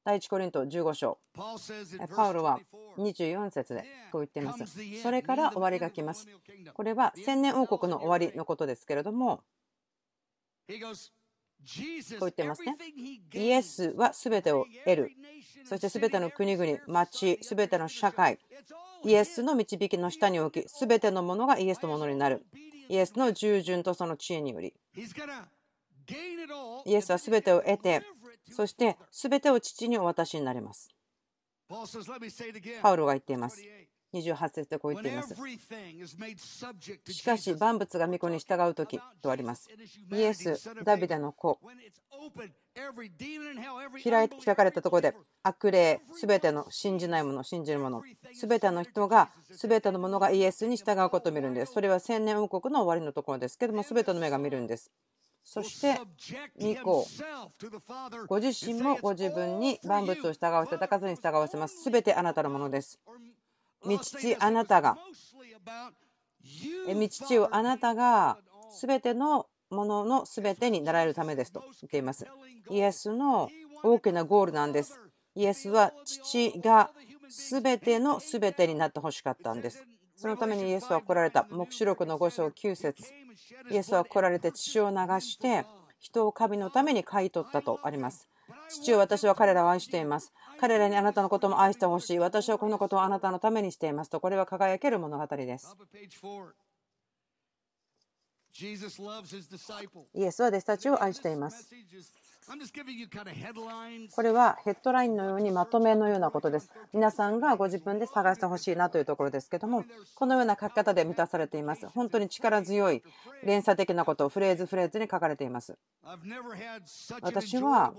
第1コリント15章、パウロは24節でこう言っています。それから終わりが来ます。これは千年王国の終わりのことですけれども、こう言ってますね。イエスは全てを得る。そして全ての国々、町、全ての社会、イエスの導きの下に置き、すべてのものがイエスのものになる。イエスの従順とその知恵により。イエスはすべてを得て、そしてすべてを父にお渡しになります。パウロが言っています。28節でこう言っています。しかし、万物が御子に従う時とあります。イエス、ダビデの子、開かれたところで、悪霊、すべての信じないもの、信じるもの、すべての人が、すべてのものがイエスに従うことを見るんです。それは千年王国の終わりのところですけども、すべての目が見るんです。そして巫女。ご自身もご自分に万物を従わせたかずに従わせます。すべてあなたのものです。道父あなたが道父をあなたが全てのものの全てになられるためですと言っていますイエスの大きなゴールなんですイエスは父が全ての全てになってほしかったんですそのためにイエスは来られた黙示録の5章9節イエスは来られて父を流して人を神のために買い取ったとあります父を私は彼らを愛しています彼らにあなたのことも愛してほしい。私はこのことをあなたのためにしていますと、これは輝ける物語です。イエスは弟子たちを愛しています。これはヘッドラインのようにまとめのようなことです。皆さんがご自分で探してほしいなというところですけども、このような書き方で満たされています。本当に力強い連鎖的なことをフレーズフレーズに書かれています。私は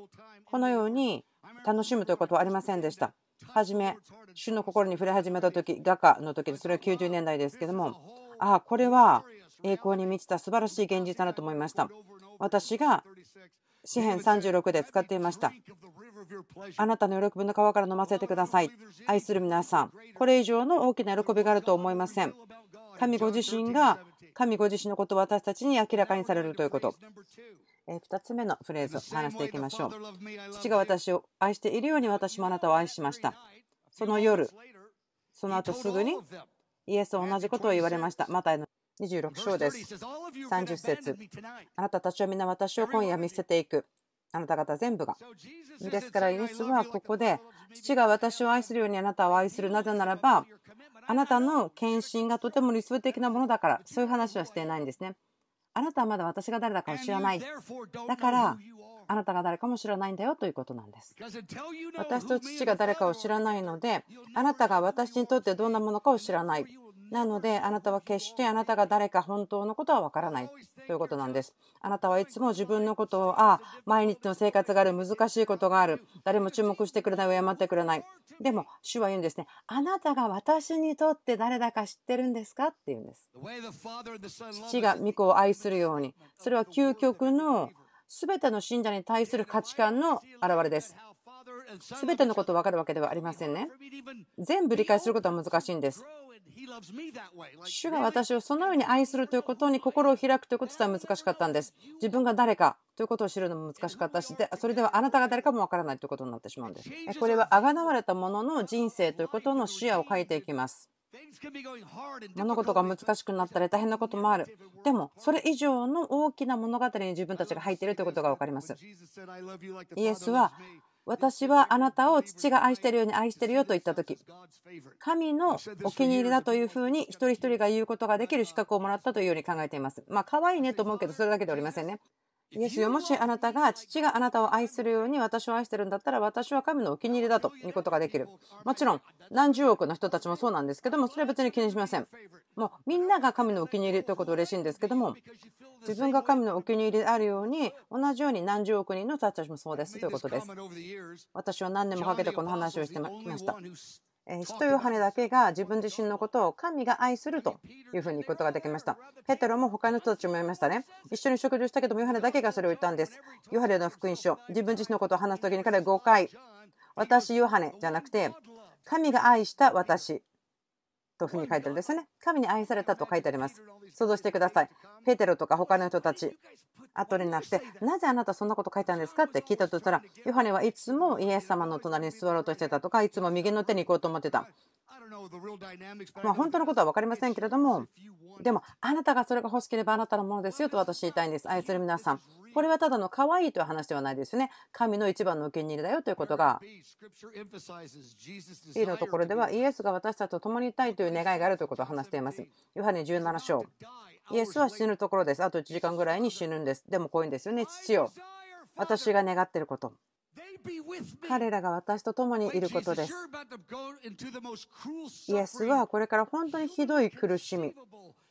このように楽しむということはありませんでした。はじめ、主の心に触れ始めた時、画家の時それは90年代ですけども、ああ、これは栄光に満ちた素晴らしい現実だなと思いました。私が詩編36で使っていましたあなたの喜びの川から飲ませてください愛する皆さんこれ以上の大きな喜びがあると思いません神ご自身が神ご自身のことを私たちに明らかにされるということ2つ目のフレーズを話していきましょう父が私を愛しているように私もあなたを愛しましたその夜その後すぐにイエスを同じことを言われましたマタイの26章です。30節あなたたちは皆私を今夜見捨てていく。あなた方全部が。ですからイエスはここで父が私を愛するようにあなたを愛するなぜならばあなたの献身がとても理想的なものだからそういう話はしていないんですね。あなたはまだ私が誰だかを知らない。だからあなたが誰かも知らないんだよということなんです。私と父が誰かを知らないのであなたが私にとってどんなものかを知らない。なので、あなたは決してあなたが誰か本当のことはわからないということなんです。あなたはいつも自分のことを、ああ、毎日の生活がある、難しいことがある、誰も注目してくれない、敬ってくれない。でも、主は言うんですね。あなたが私にとって誰だか知ってるんですかって言うんです。父が御子を愛するように、それは究極の全ての信者に対する価値観の表れです。全てのこと分かるわけではありませんね。全部理解することは難しいんです。主が私をそのように愛するということに心を開くということすら難しかったんです。自分が誰かということを知るのも難しかったし、それではあなたが誰かもわからないということになってしまうんです。これはあがなわれたものの人生ということの視野を変えていきます。物事が難しくなったり大変なこともある。でも、それ以上の大きな物語に自分たちが入っているということが分かります。イエスは、私はあなたを父が愛してるように愛してるよと言った時神のお気に入りだというふうに一人一人が言うことができる資格をもらったというように考えていますまあ可愛いねと思うけどそれだけではありませんねイエスよ、もしあなたが父があなたを愛するように私を愛してるんだったら私は神のお気に入りだということができる。もちろん何十億の人たちもそうなんですけどもそれは別に気にしません。もうみんなが神のお気に入りということ嬉しいんですけども自分が神のお気に入りであるように同じように何十億人の人たちもそうですということです。私は何年もかけてこの話をしてきました。人ヨハネだけが自分自身のことを神が愛するというふうに言うことができました。ペテロも他の人たちも言いましたね。一緒に食事をしたけども、ヨハネだけがそれを言ったんです。ヨハネの福音書、自分自身のことを話す時に彼は5回、私ヨハネじゃなくて、神が愛した私というふうに書いてるんですね。神に愛されたと書いてあります。想像してください。ペテロとか他の人たち、後になって、なぜあなたそんなこと書いたんですかって聞いたとしたら、ヨハネはいつもイエス様の隣に座ろうとしてたとか、いつも右の手に行こうと思ってた。まあ、本当のことは分かりませんけれども、でも、あなたがそれが欲しければあなたのものですよと私言いたいんです。愛する皆さん。これはただの可愛いという話ではないですよね。神の一番のお気に入りだよということが、E のところでは、イエスが私たちと共にいたいという願いがあるということを話しています。ヨハネ17章。イエスは死ぬところです。あと1時間ぐらいに死ぬんです。でも、こういうんですよね。父よ。私が願っていること。彼らが私と共にいることです。イエスはこれから本当にひどい苦しみ、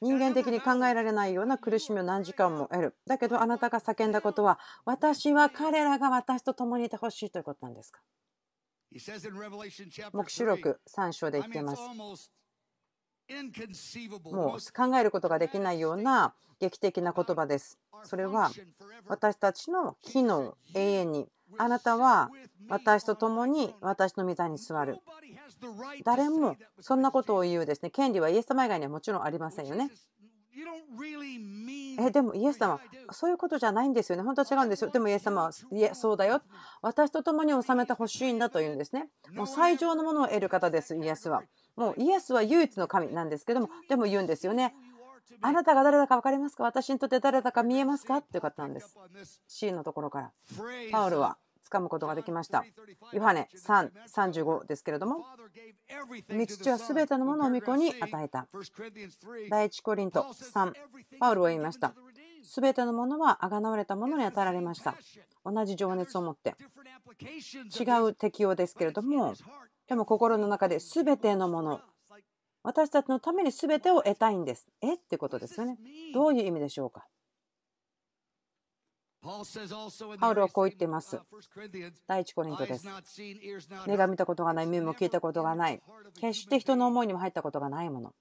人間的に考えられないような苦しみを何時間も得る。だけどあなたが叫んだことは、私は彼らが私と共にいてほしいということなんですか。黙示録3章で言ってます。もう考えることができないような劇的な言葉です。それは私たちの機能永遠にあなたは私と共に私の御座に座る。誰もそんなことを言うですね、権利はイエス様以外にはもちろんありませんよね。えでもイエス様そういうことじゃないんですよね本当は違うんですよでもイエス様はいやそうだよ私と共に治めてほしいんだというんですねもう最上のものを得る方ですイエスはもうイエスは唯一の神なんですけどもでも言うんですよねあなたが誰だか分かりますか私にとって誰だか見えますかっていう方なんです。C のところから。パウルは掴むことができました。ヨハネ3、35ですけれども、道父はすべてのものを御子に与えた。第一コリント3、パウルは言いました。すべてのものはあがなわれたものに与えられました。同じ情熱を持って。違う適用ですけれども、でも心の中ですべてのもの私たちのために全てを得たいんです。えってことですよね。どういう意味でしょうかパウロはこう言っています。第1コリントです。目が見たことがない、耳も聞いたことがない。決して人の思いにも入ったことがないもの。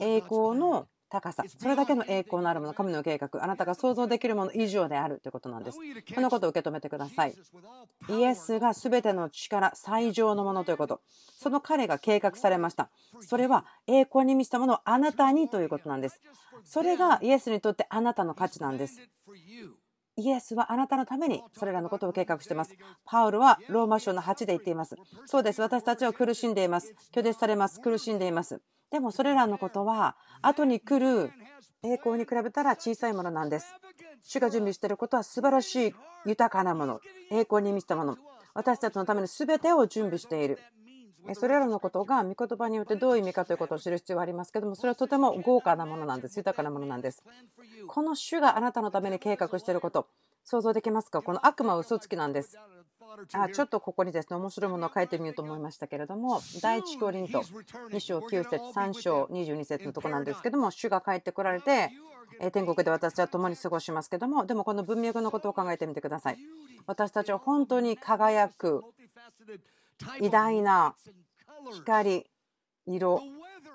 栄光の高さ、それだけの栄光のあるもの、神の計画、あなたが想像できるもの以上であるということなんです。このことを受け止めてください。イエスが全ての力、最上のものということ、その彼が計画されました。それは栄光に満ちたものをあなたにということなんです。それがイエスにとってあなたの価値なんです。イエスはあなたのためにそれらのことを計画しています。パウルはローマ書の8で言っています。そうです。私たちは苦しんでいます。拒絶されます。苦しんでいます。でもそれらのことは後に来る栄光に比べたら小さいものなんです。主が準備していることは素晴らしい豊かなもの、栄光に満ちたもの、私たちのための全てを準備している。それらのことが御言葉によってどういう意味かということを知る必要はありますけどもそれはとても豪華なものなんです豊かなものなんですこの主があなたのために計画していること想像できますかこの悪魔は嘘つきなんですあちょっとここにですね面白いものを書いてみようと思いましたけれども第1コリント2章9節3章22節のとこなんですけども主が帰ってこられて天国で私は共に過ごしますけどもでもこの文脈のことを考えてみてください私たちは本当に輝く偉大な光色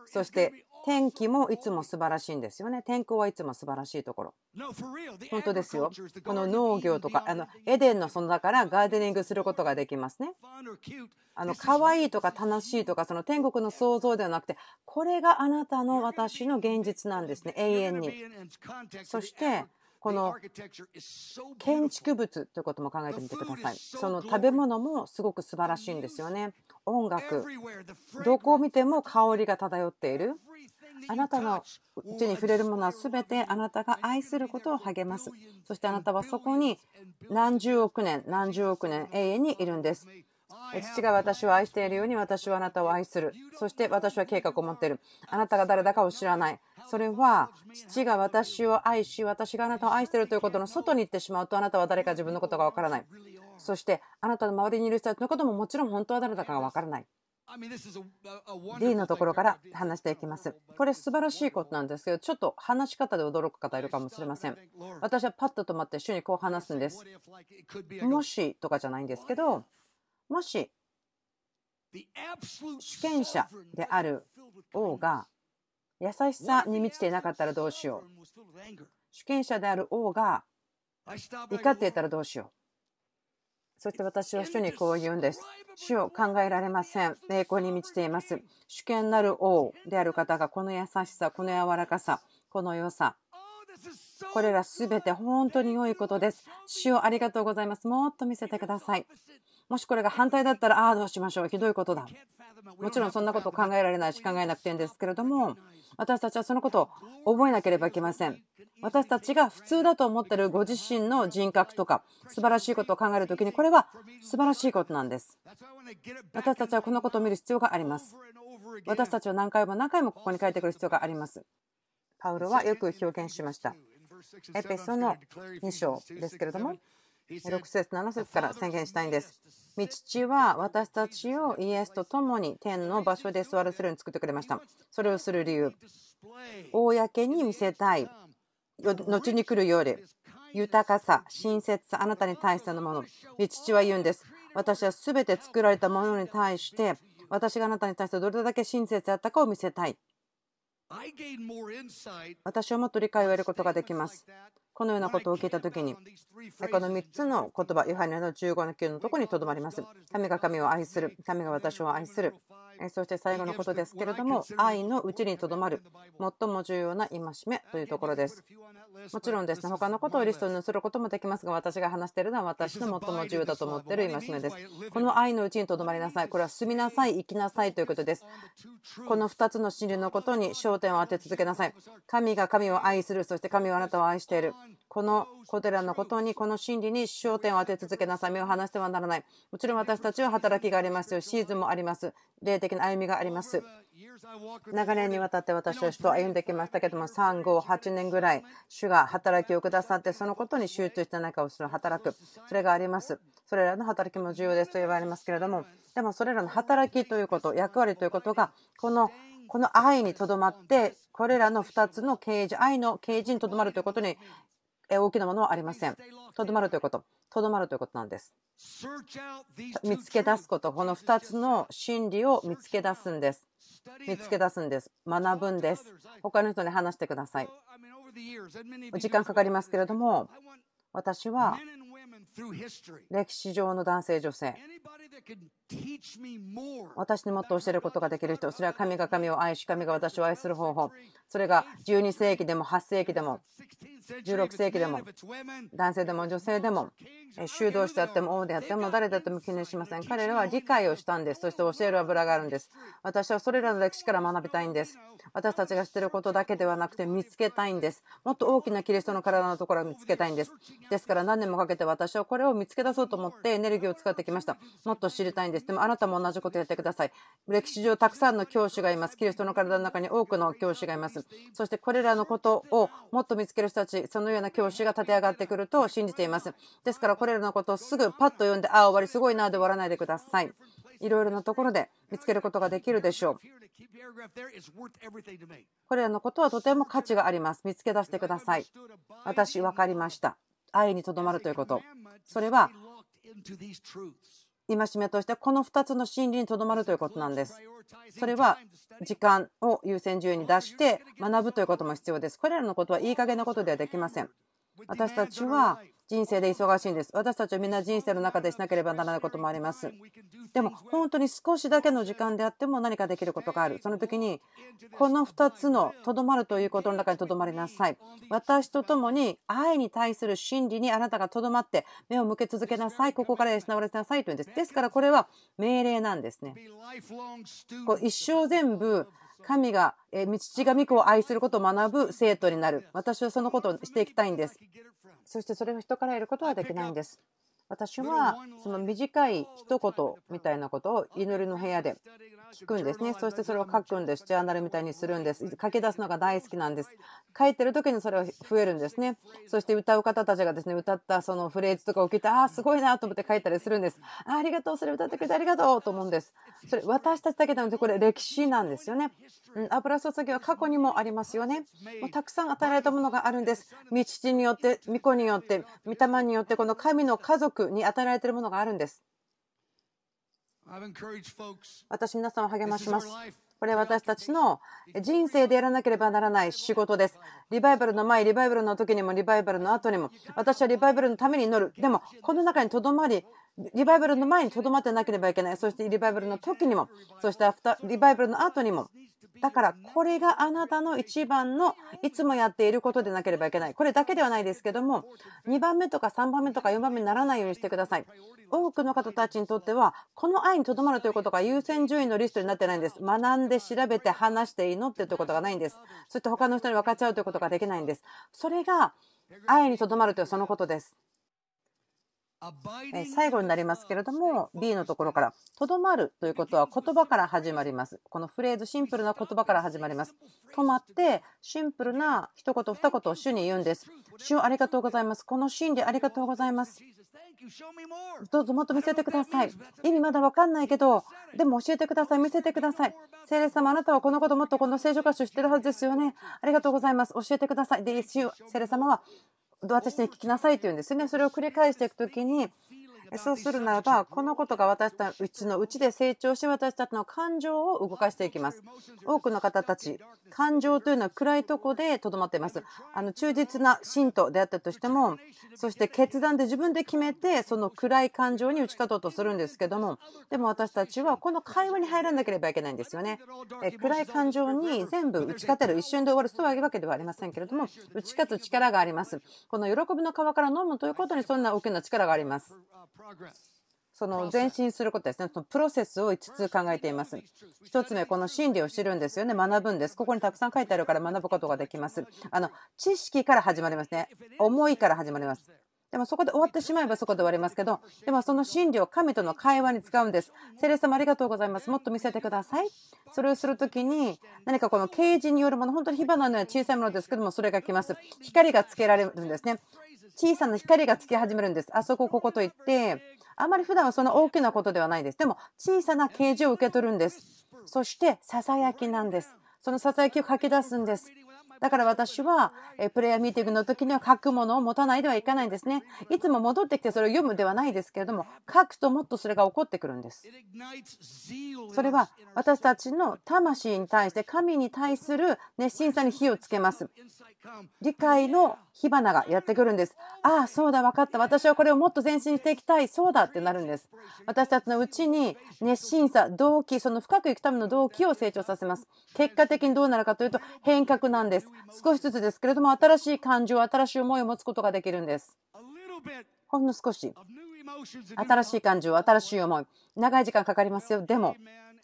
そして天気もいつも素晴らしいんですよね。天候はいつも素晴らしいところ。本当ですよ。この農業とか、あのエデンの園だからガーデニングすることができますね。あの可愛いとか楽しいとか、その天国の想像ではなくて、これがあなたの私の現実なんですね。永遠に。そして、この建築物ということも考えてみてください。その食べ物もすごく素晴らしいんですよね。音楽、どこを見ても香りが漂っている。あなたのうちに触れるものは全てあなたが愛することを励ます。そしてあなたはそこに何十億年、何十億年永遠にいるんです。父が私を愛しているように私はあなたを愛する。そして私は計画を持っている。あなたが誰だかを知らない。それは父が私を愛し、私があなたを愛しているということの外に行ってしまうとあなたは誰か自分のことがわからない。そしてあなたの周りにいる人たちのことももちろん本当は誰だかがわからない。D のところから話していきます。これ素晴らしいことなんですけど、ちょっと話し方で驚く方いるかもしれません。私はパッと止まって主にこう話すんです。もしとかじゃないんですけど、もし主権者である王が優しさに満ちていなかったらどうしよう。主権者である王が怒っていたらどうしよう。そして私は主にこう言うんです。主を考えられません。栄光に満ちています。主権なる王である方がこの優しさ、この柔らかさ、この良さ、これらすべて本当に良いことです。主をありがとうございます。もっと見せてください。もしこれが反対だったら、ああ、どうしましょう。ひどいことだ。もちろんそんなこと考えられないし考えなくていいんですけれども、私たちはそのことを覚えなければいけません。私たちが普通だと思ってるご自身の人格とか素晴らしいことを考える時にこれは素晴らしいことなんです私たちはこのことを見る必要があります私たちは何回も何回もここに書いてくる必要がありますパウロはよく表現しましたエペソの2章ですけれども6節7節から宣言したいんです。道父は私たちをイエスと共に天の場所で座らせるように作ってくれました。それをする理由、公に見せたい後に来るより豊かさ、親切さ、あなたに対してのもの。父は言うんです。私は全て作られたものに対して、私があなたに対してどれだけ親切だったかを見せたい。私はもっと理解を得ることができます。このようなことを聞いたときに、この3つの言葉、ヨハネの15の9のところにとどまります。神が神を愛する、神が私を愛する、そして最後のことですけれども、愛のうちにとどまる、最も重要な戒めというところです。もちろんですね、他のことをリストにすることもできますが、私が話しているのは私の最も重要だと思っている戒めです。この愛のうちにとどまりなさい、これは住みなさい、生きなさいということです。この2つの真理のことに焦点を当て続けなさい。神が神を愛する、そして神はあなたを愛している。この小寺のことに、この真理に焦点を当て続けなさ目を離してはならない。もちろん私たちは働きがありますよ。シーズンもあります。霊的な歩みがあります。長年にわたって私たちと歩んできましたけども、3、5、8年ぐらい、主が働きをくださって、そのことに集中した中をする働く。それがあります。それらの働きも重要ですと言われますけれども、でもそれらの働きということ、役割ということが、このこの愛にとどまって、これらの2つの刑事、愛の刑事にとどまるということに大きなものはありません。とどまるということ。とどまるということなんです。見つけ出すこと。この2つの真理を見つけ出すんです。見つけ出すんです。学ぶんです。他の人に話してください。時間かかりますけれども、私は歴史上の男性、女性。私にもっと教えることができる人、それは神が神を愛し、神が私を愛する方法。それが12世紀でも8世紀でも16世紀でも男性でも女性でも修道士であっても王であっても誰であっても気にしません。彼らは理解をしたんです。そして教える油があるんです。私はそれらの歴史から学びたいんです。私たちが知っていることだけではなくて見つけたいんです。もっと大きなキリストの体のところを見つけたいんです。ですから何年もかけて私はこれを見つけ出そうと思ってエネルギーを使ってきました。もっと知りたいんです。でもあなたも同じことやってください。歴史上たくさんの教師がいます。キリストの体の中に多くの教師がいます。そしてこれらのことをもっと見つける人たち、そのような教師が立て上がってくると信じています。ですからこれらのことをすぐパッと読んで、ああ、終わりすごいなで終わらないでください。いろいろなところで見つけることができるでしょう。これらのことはとても価値があります。見つけ出してください。私、分かりました。愛にとどまるということそれは戒めとしてこの2つの真理にとどまるということなんです。それは時間を優先順位に出して学ぶということも必要です。これらのことはいい加減なことではできません。私たちは人生で忙しいんです。私たちはみんな人生の中でしなければならないこともあります。でも本当に少しだけの時間であっても何かできることがある。その時にこの2つのとどまるということの中にとどまりなさい。私と共に愛に対する真理にあなたがとどまって目を向け続けなさい。ここから養われなさいというんです。ですからこれは命令なんですね。こう一生全部神が、え道父神子を愛することを学ぶ生徒になる。私はそのことをしていきたいんです。そしてそれを人から得ることはできないんです。私はその短い一言みたいなことを祈りの部屋で聞くんですね。そしてそれを書くんです。ジャーナルみたいにするんです。書き出すのが大好きなんです。書いてる時にそれは増えるんですね。そして歌う方たちがですね、歌ったそのフレーズとかを聞いて、ああ、すごいなと思って書いたりするんです。ありがとう、それ歌ってくれてありがとうと思うんです。それ私たちだけなので、これ歴史なんですよね。うん、油注ぎは過去にもありますよね。もうたくさん与えられたものがあるんです。道によって、御子によって、御霊によって、この神の家族に与えられているものがあるんです。私、皆さんを励まします。これは私たちの人生でやらなければならない仕事です。リバイバルの前、リバイバルの時にも、リバイバルの後にも、私はリバイバルのために祈る。でも、この中にとどまり、リバイバルの前にとどまってなければいけない。そしてリバイバルの時にも、そしてリバイバルの後にも。だから、これがあなたの一番のいつもやっていることでなければいけない。これだけではないですけども、2番目とか3番目とか4番目にならないようにしてください。多くの方たちにとっては、この愛にとどまるということが優先順位のリストになってないんです。学んで調べて話して祈ってということがないんです。そして他の人に分かっちゃうということができないんです。それが愛にとどまるというそのことです。最後になりますけれども B のところから「とどまる」ということは言葉から始まりますこのフレーズシンプルな言葉から始まります止まってシンプルな一言二言を主に言うんです主ありがとうございますこの真理ありがとうございますどうぞもっと見せてください意味まだ分かんないけどでも教えてください見せてください聖霊様あなたはこのこともっとこの聖書箇所知ってるはずですよねありがとうございます教えてくださいで聖霊様は私に聞きなさいって言うんですよね。それを繰り返していくときに、そうするならば、このことが私たちのうちで成長し、私たちの感情を動かしていきます。多くの方たち、感情というのは暗いとこでとどまっています。あの忠実な信徒であったとしても、そして決断で自分で決めて、その暗い感情に打ち勝とうとするんですけども、でも私たちはこの会話に入らなければいけないんですよね。え暗い感情に全部打ち勝てる、一瞬で終わるそういうわけではありませんけれども、打ち勝つ力があります。この喜びの川から飲むということに、そんな大きな力があります。その前進することですね。そのプロセスを5つ考えています。1つ目、この真理を知るんですよね。学ぶんです。ここにたくさん書いてあるから学ぶことができます。あの知識から始まりますね。思いから始まります。でもそこで終わってしまえばそこで終わりますけど、でもその真理を神との会話に使うんです。聖霊様ありがとうございます。もっと見せてください。それをするときに、何かこの啓示によるもの、本当に火花のような小さいものですけども、それが来ます。光がつけられるんですね。小さな光がつき始めるんです。あそこ、ここと言って、あまり普段はそんな大きなことではないです。でも、小さな啓示を受け取るんです。そして、ささやきなんです。そのささやきを書き出すんです。だから私は、えプレイヤーミーティングの時には書くものを持たないではいかないんですね。いつも戻ってきてそれを読むではないですけれども、書くともっとそれが起こってくるんです。それは私たちの魂に対して、神に対する熱心さに火をつけます。理解の火花がやってくるんです。ああ、そうだ、分かった。私はこれをもっと前進していきたい。そうだってなるんです。私たちのうちに熱心さ、動機、その深くいくための動機を成長させます。結果的にどうなるかというと、変革なんです。少しずつですけれども、新しい感情、新しい思いを持つことができるんです。ほんの少し。新しい感情、新しい思い。長い時間かかりますよ。でも、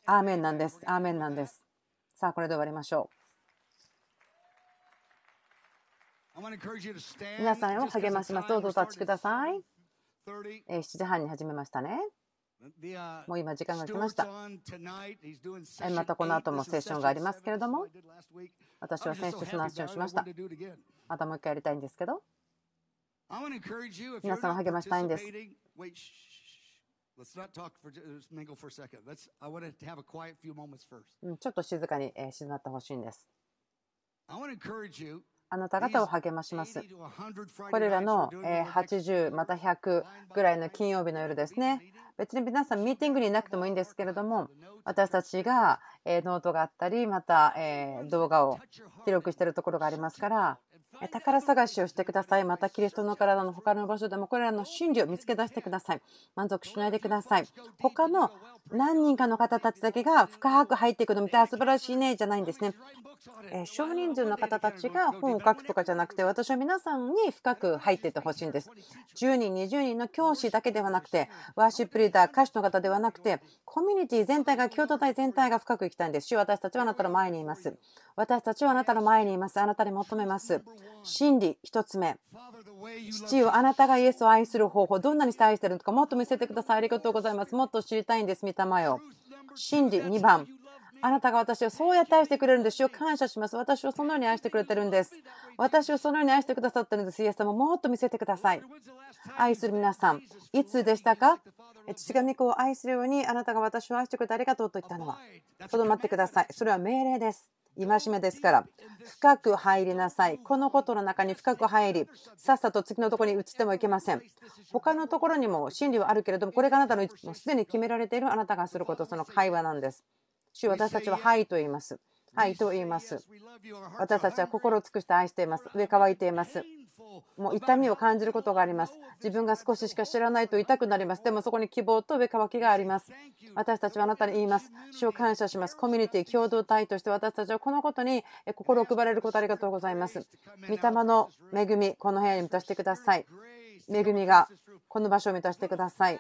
アーメンなんです。アーメンなんです。さあ、これで終わりましょう。皆さんを励まします。どうぞお立ちください。7時半に始めましたね。もう今時間が来ました。またこの後もセッションがありますけれども、私は先週の話をしました。またもう一回やりたいんですけど、皆さんを励ましたいんです。ちょっと静かに静まってほしいんです。あなた方を励まします。これらの80また100ぐらいの金曜日の夜ですね。別に皆さんミーティングにいなくてもいいんですけれども私たちがノートがあったりまた動画を記録しているところがありますから宝探しをしてください。また、キリストの体の他の場所でもこれらの真理を見つけ出してください。満足しないでください。他の何人かの方たちだけが深く入っていくのみたあ、素晴らしいねじゃないんですね。え少人数の方たちが本を書くとかじゃなくて私は皆さんに深く入っていってほしいんです。10人20人の教師だけではなくてワーシップリーダー歌手の方ではなくてコミュニティ全体が共同体全体が深くいきたいんです私たちはあなたの前にいます。私たちはあなたの前にいます。あなたに求めます。真理1つ目父をあなたがイエスを愛する方法どんなに愛してるのかもっと見せてくださいありがとうございますもっと知りたいんです御霊よ真理2番あなたが私をそうやって愛してくれるんですよ。感謝します。私をそのように愛してくれてるんです。私をそのように愛してくださってるんです。イエス様、もっと見せてください。愛する皆さん、いつでしたか父が御子を愛するように、あなたが私を愛してくれてありがとうと言ったのは。とどまってください。それは命令です。戒めですから、深く入りなさい。このことの中に深く入り、さっさと次のところに移ってもいけません。他のところにも真理はあるけれども、これがあなたのもうすでに決められているあなたがすること、その会話なんです。主私たちははいと言います。はいと言います。私たちは心を尽くして愛しています。上乾いています。もう痛みを感じることがあります。自分が少ししか知らないと痛くなります。でもそこに希望と上乾わきがあります。私たちはあなたに言います。主を感謝します。コミュニティ、共同体として私たちはこのことに心を配れることありがとうございます。御霊の恵み、この部屋に満たしてください。恵みがこの場所を満たしてください。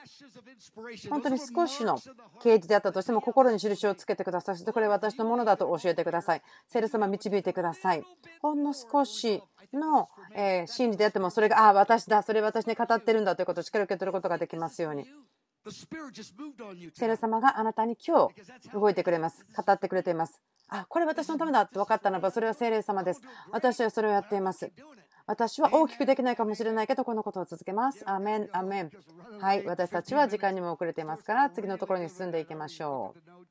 本当に少しの啓示であったとしても心に印をつけてください。そしてこれ私のものだと教えてください。聖霊様導いてください。ほんの少しの、え真理であってもそれがああ私だそれ私に語ってるんだということをしっかり受け取ることができますように。ール様があなたに今日動いてくれます。語ってくれています。あこれ私のためだと分かったならばそれは聖霊様です。私はそれをやっています。私は大きくできないかもしれないけど、このことを続けます。アメン、アメン。はい、私たちは時間にも遅れていますから、次のところに進んでいきましょう。